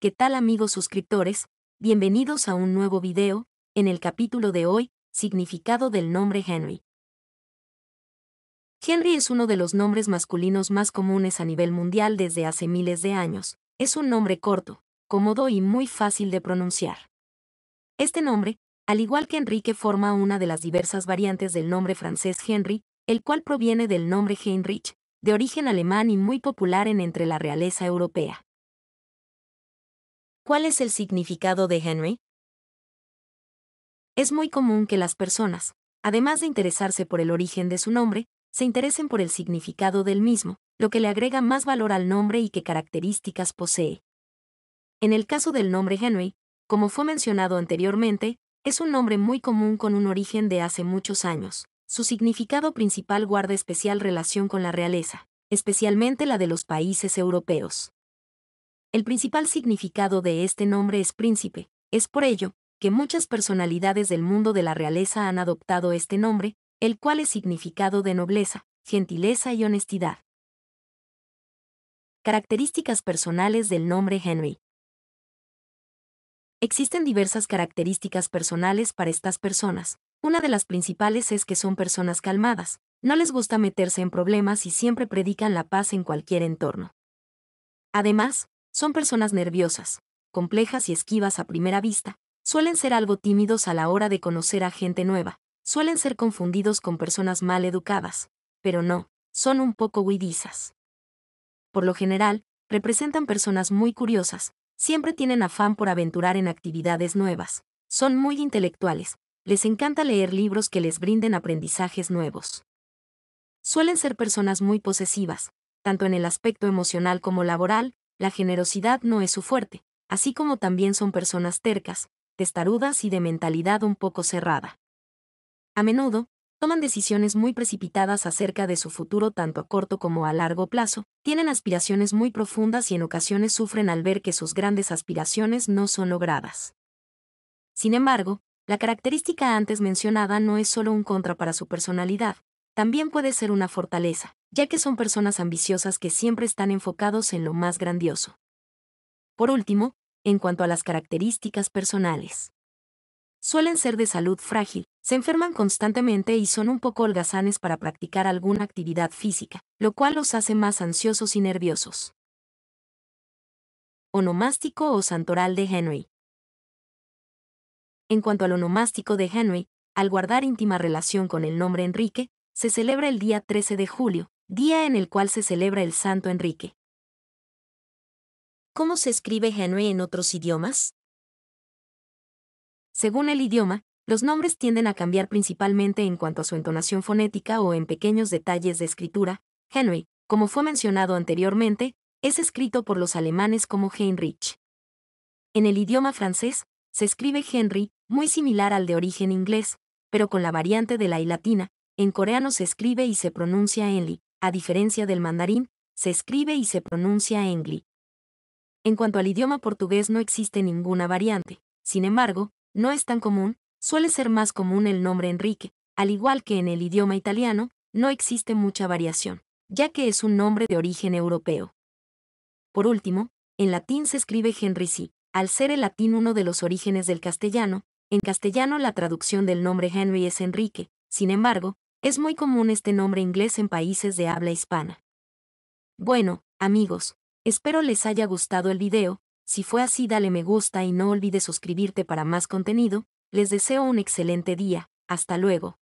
¿Qué tal amigos suscriptores? Bienvenidos a un nuevo video, en el capítulo de hoy, significado del nombre Henry. Henry es uno de los nombres masculinos más comunes a nivel mundial desde hace miles de años. Es un nombre corto, cómodo y muy fácil de pronunciar. Este nombre, al igual que Enrique, forma una de las diversas variantes del nombre francés Henry, el cual proviene del nombre Heinrich, de origen alemán y muy popular en entre la realeza europea. ¿Cuál es el significado de Henry? Es muy común que las personas, además de interesarse por el origen de su nombre, se interesen por el significado del mismo, lo que le agrega más valor al nombre y qué características posee. En el caso del nombre Henry, como fue mencionado anteriormente, es un nombre muy común con un origen de hace muchos años. Su significado principal guarda especial relación con la realeza, especialmente la de los países europeos. El principal significado de este nombre es príncipe, es por ello, que muchas personalidades del mundo de la realeza han adoptado este nombre, el cual es significado de nobleza, gentileza y honestidad. Características personales del nombre Henry. Existen diversas características personales para estas personas. Una de las principales es que son personas calmadas, no les gusta meterse en problemas y siempre predican la paz en cualquier entorno. Además, son personas nerviosas, complejas y esquivas a primera vista, suelen ser algo tímidos a la hora de conocer a gente nueva, suelen ser confundidos con personas mal educadas, pero no, son un poco huidizas. Por lo general, representan personas muy curiosas, siempre tienen afán por aventurar en actividades nuevas, son muy intelectuales, les encanta leer libros que les brinden aprendizajes nuevos. Suelen ser personas muy posesivas, tanto en el aspecto emocional como laboral, la generosidad no es su fuerte, así como también son personas tercas, testarudas y de mentalidad un poco cerrada. A menudo, toman decisiones muy precipitadas acerca de su futuro tanto a corto como a largo plazo, tienen aspiraciones muy profundas y en ocasiones sufren al ver que sus grandes aspiraciones no son logradas. Sin embargo, la característica antes mencionada no es solo un contra para su personalidad, también puede ser una fortaleza, ya que son personas ambiciosas que siempre están enfocados en lo más grandioso. Por último, en cuanto a las características personales. Suelen ser de salud frágil, se enferman constantemente y son un poco holgazanes para practicar alguna actividad física, lo cual los hace más ansiosos y nerviosos. Onomástico o santoral de Henry. En cuanto al onomástico de Henry, al guardar íntima relación con el nombre Enrique, se celebra el día 13 de julio, día en el cual se celebra el Santo Enrique. ¿Cómo se escribe Henry en otros idiomas? Según el idioma, los nombres tienden a cambiar principalmente en cuanto a su entonación fonética o en pequeños detalles de escritura. Henry, como fue mencionado anteriormente, es escrito por los alemanes como Heinrich. En el idioma francés, se escribe Henry, muy similar al de origen inglés, pero con la variante de la y latina, en coreano se escribe y se pronuncia Enli a diferencia del mandarín, se escribe y se pronuncia engli. En cuanto al idioma portugués no existe ninguna variante, sin embargo, no es tan común, suele ser más común el nombre Enrique, al igual que en el idioma italiano, no existe mucha variación, ya que es un nombre de origen europeo. Por último, en latín se escribe Henry Henrici, al ser el latín uno de los orígenes del castellano, en castellano la traducción del nombre Henry es Enrique, sin embargo, es muy común este nombre inglés en países de habla hispana. Bueno, amigos, espero les haya gustado el video, si fue así dale me gusta y no olvides suscribirte para más contenido, les deseo un excelente día, hasta luego.